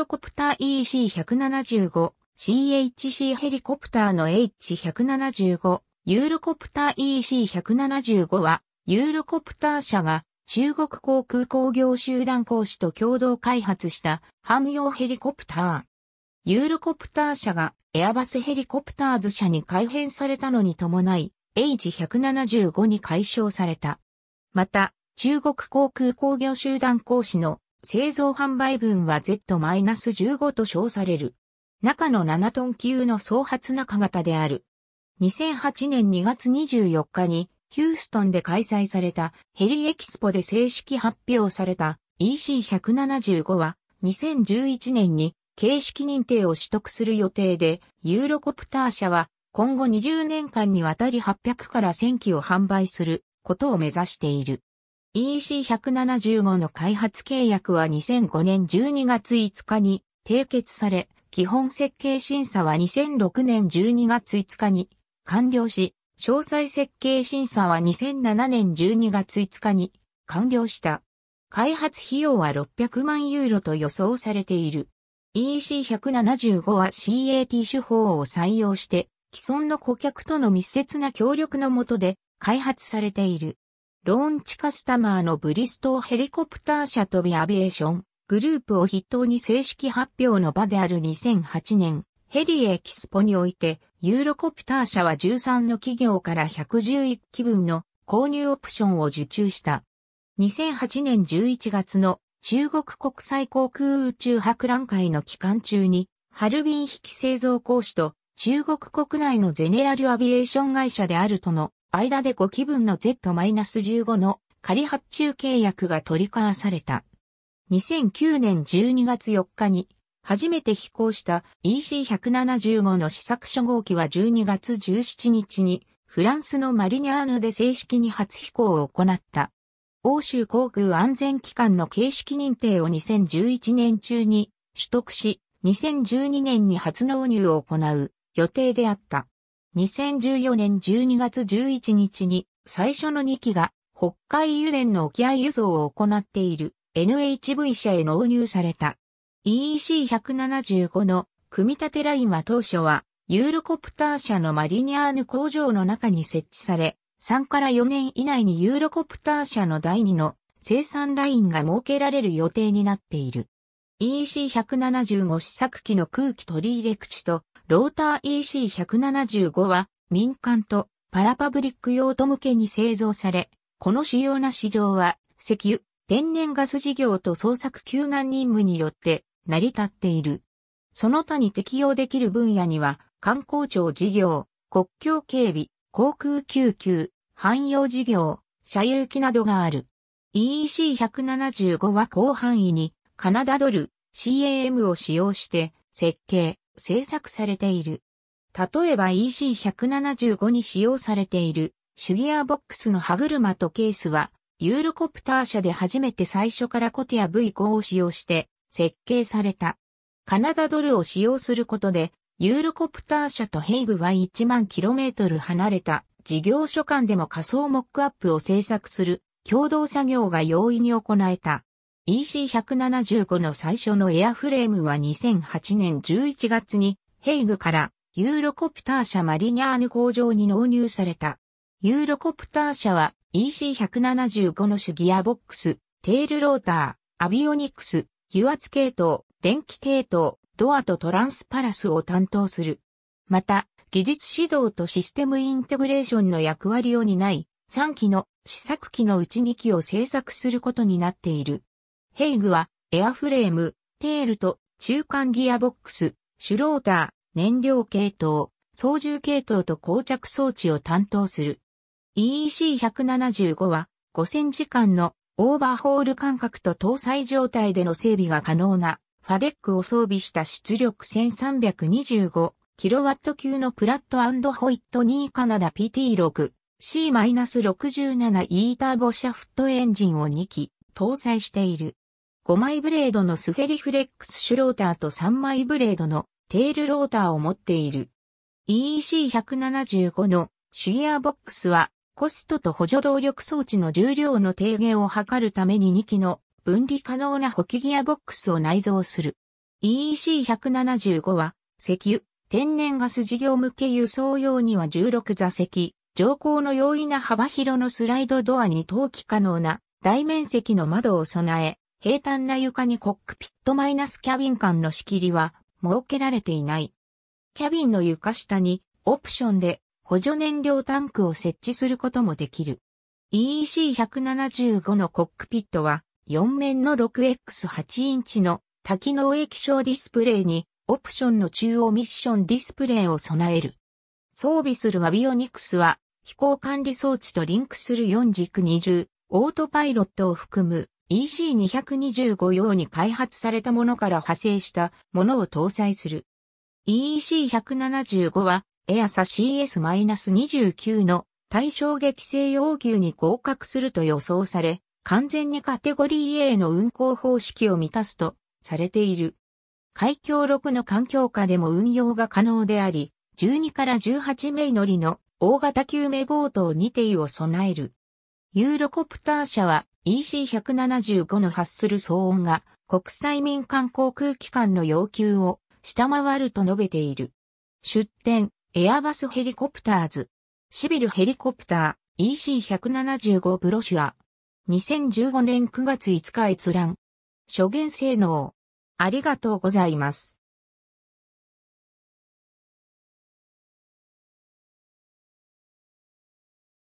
ロコプター EC175、CHC ヘリコプターの H175、ユーロコプター EC175 は、ユーロコプター社が中国航空工業集団講師と共同開発した汎用ヘリコプター。ユーロコプター社がエアバスヘリコプターズ社に改編されたのに伴い H175 に解消された。また、中国航空工業集団講師の製造販売分は Z-15 と称される。中の7トン級の総発中型である。2008年2月24日にヒューストンで開催されたヘリエキスポで正式発表された EC175 は2011年に形式認定を取得する予定でユーロコプター社は今後20年間にわたり800から1000機を販売することを目指している。e c 1 7 5の開発契約は2005年12月5日に締結され、基本設計審査は2006年12月5日に完了し、詳細設計審査は2007年12月5日に完了した。開発費用は600万ユーロと予想されている。EC175 は CAT 手法を採用して、既存の顧客との密接な協力のもとで開発されている。ローンチカスタマーのブリストーヘリコプター社飛びアビエーショングループを筆頭に正式発表の場である2008年ヘリエキスポにおいてユーロコプター社は13の企業から111機分の購入オプションを受注した。2008年11月の中国国際航空宇宙博覧会の期間中にハルビン引き製造講師と中国国内のゼネラルアビエーション会社であるとの間で5期分の Z-15 の仮発注契約が取り交わされた。2009年12月4日に初めて飛行した EC175 の試作初号機は12月17日にフランスのマリニャーヌで正式に初飛行を行った。欧州航空安全機関の形式認定を2011年中に取得し、2012年に初納入を行う予定であった。2014年12月11日に最初の2機が北海油田の沖合輸送を行っている NHV 社へ納入された。EEC175 の組み立てラインは当初はユーロコプター社のマリニアーヌ工場の中に設置され、3から4年以内にユーロコプター社の第2の生産ラインが設けられる予定になっている。EC175 試作機の空気取り入れ口とローター EC175 は民間とパラパブリック用途向けに製造され、この主要な市場は石油、天然ガス事業と捜索救難任務によって成り立っている。その他に適用できる分野には、観光庁事業、国境警備、航空救急、汎用事業、社有機などがある。EEC175 は広範囲にカナダドル CAM を使用して設計、制作されている。例えば EC175 に使用されているシュギアボックスの歯車とケースは、ユーロコプター社で初めて最初からコティア V5 を使用して設計された。カナダドルを使用することで、ユーロコプター社とヘイグは1万 km 離れた事業所間でも仮想モックアップを制作する共同作業が容易に行えた。EC175 の最初のエアフレームは2008年11月にヘイグからユーロコプター社マリニャーヌ工場に納入された。ユーロコプター社は EC175 の主ギアボックス、テールローター、アビオニクス、油圧系統、電気系統、ドアとトランスパラスを担当する。また、技術指導とシステムインテグレーションの役割を担い、3機の試作機のうち2機を製作することになっている。ヘイグは、エアフレーム、テールと中間ギアボックス、シュローター、燃料系統、操縦系統と膠着装置を担当する。EEC175 は5000時間のオーバーホール間隔と搭載状態での整備が可能なファデックを装備した出力 1325kW 級のプラットホイット2カナダ PT6 C-67E ターボシャフトエンジンを2機搭載している。5枚ブレードのスフェリフレックスシュローターと3枚ブレードのテールローターを持っている。EEC175 のシュギアボックスはコストと補助動力装置の重量の低減を図るために2機の分離可能な補機ギアボックスを内蔵する。EEC175 は石油、天然ガス事業向け輸送用には16座席、乗降の容易な幅広のスライドドアに投機可能な大面積の窓を備え、平坦な床にコックピットマイナスキャビン間の仕切りは設けられていない。キャビンの床下にオプションで補助燃料タンクを設置することもできる。EEC175 のコックピットは4面の 6X8 インチの多機能液晶ディスプレイにオプションの中央ミッションディスプレイを備える。装備するアビオニクスは飛行管理装置とリンクする4軸20オートパイロットを含む EC225 用に開発されたものから派生したものを搭載する。EEC175 は、エアサ CS-29 の対象撃性要求に合格すると予想され、完全にカテゴリー A の運行方式を満たすとされている。海峡6の環境下でも運用が可能であり、12から18名乗りの大型救命ボートを2艇を備える。ユーロコプター社は EC175 の発する騒音が国際民間航空機関の要求を下回ると述べている。出展、エアバスヘリコプターズ、シビルヘリコプター EC175 ブロシュア、2015年9月5日閲覧、諸言性能、ありがとうございます。